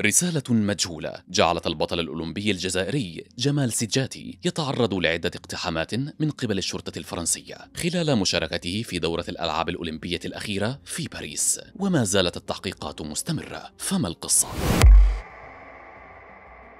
رسالة مجهولة جعلت البطل الأولمبي الجزائري جمال سجاتي يتعرض لعدة اقتحامات من قبل الشرطة الفرنسية خلال مشاركته في دورة الألعاب الأولمبية الأخيرة في باريس وما زالت التحقيقات مستمرة فما القصة؟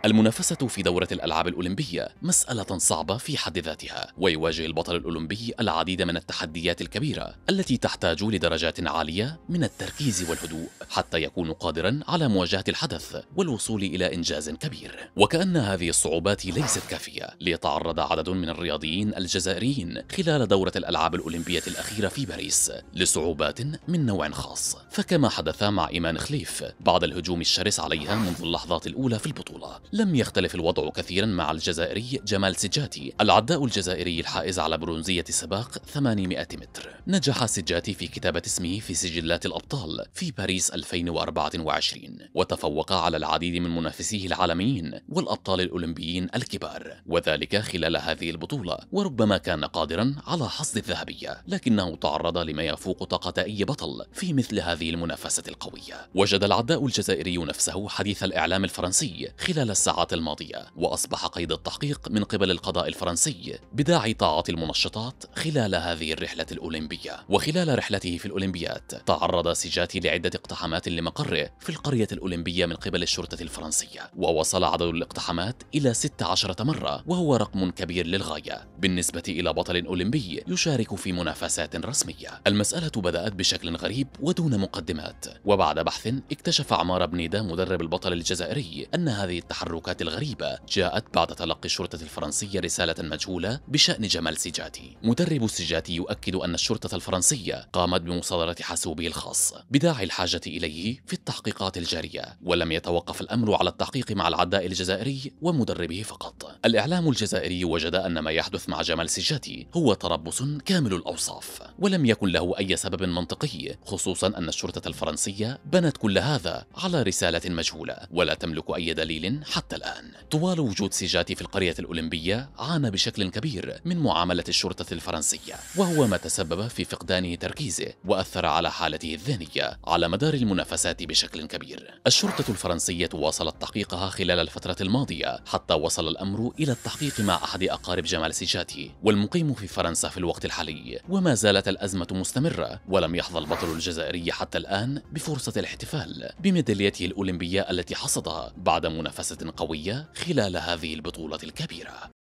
المنافسة في دورة الألعاب الأولمبية مسألة صعبة في حد ذاتها، ويواجه البطل الأولمبي العديد من التحديات الكبيرة التي تحتاج لدرجات عالية من التركيز والهدوء حتى يكون قادرا على مواجهة الحدث والوصول إلى إنجاز كبير. وكأن هذه الصعوبات ليست كافية ليتعرض عدد من الرياضيين الجزائريين خلال دورة الألعاب الأولمبية الأخيرة في باريس لصعوبات من نوع خاص، فكما حدث مع إيمان خليف بعد الهجوم الشرس عليها منذ اللحظات الأولى في البطولة، لم يختلف الوضع كثيرا مع الجزائري جمال سجاتي العداء الجزائري الحائز على برونزية سباق 800 متر نجح سجاتي في كتابة اسمه في سجلات الأبطال في باريس 2024 وتفوق على العديد من منافسيه العالميين والأبطال الأولمبيين الكبار وذلك خلال هذه البطولة وربما كان قادرا على حصد الذهبية لكنه تعرض لما يفوق طاقة أي بطل في مثل هذه المنافسة القوية وجد العداء الجزائري نفسه حديث الإعلام الفرنسي خلال الساعات الماضية وأصبح قيد التحقيق من قبل القضاء الفرنسي بداعي طاعة المنشطات خلال هذه الرحلة الأولمبية وخلال رحلته في الأولمبيات تعرض سجاتي لعدة اقتحامات لمقره في القرية الأولمبية من قبل الشرطة الفرنسية ووصل عدد الاقتحامات إلى 16 مرة وهو رقم كبير للغاية بالنسبة إلى بطل أولمبي يشارك في منافسات رسمية المسألة بدأت بشكل غريب ودون مقدمات وبعد بحث اكتشف عمار بنيدا مدرب البطل الجزائري أن هذه التحرك التحركات الغريبة جاءت بعد تلقي الشرطة الفرنسية رسالة مجهولة بشأن جمال سجاتي مدرب سجاتي يؤكد أن الشرطة الفرنسية قامت بمصادرة حاسوبه الخاص بداعي الحاجة إليه في التحقيقات الجارية ولم يتوقف الأمر على التحقيق مع العداء الجزائري ومدربه فقط الإعلام الجزائري وجد أن ما يحدث مع جمال سجاتي هو تربص كامل الأوصاف ولم يكن له أي سبب منطقي خصوصا أن الشرطة الفرنسية بنت كل هذا على رسالة مجهولة ولا تملك أي دليل حتى حتى الآن طوال وجود سيجاتي في القرية الأولمبية عانى بشكل كبير من معاملة الشرطة الفرنسية وهو ما تسبب في فقدانه تركيزه وأثر على حالته الذهنية على مدار المنافسات بشكل كبير الشرطة الفرنسية واصلت تحقيقها خلال الفترة الماضية حتى وصل الأمر إلى التحقيق مع أحد أقارب جمال سيجاتي والمقيم في فرنسا في الوقت الحالي وما زالت الأزمة مستمرة ولم يحظى البطل الجزائري حتى الآن بفرصة الاحتفال بميداليته الأولمبية التي حصدها بعد منافسة قوية خلال هذه البطولة الكبيرة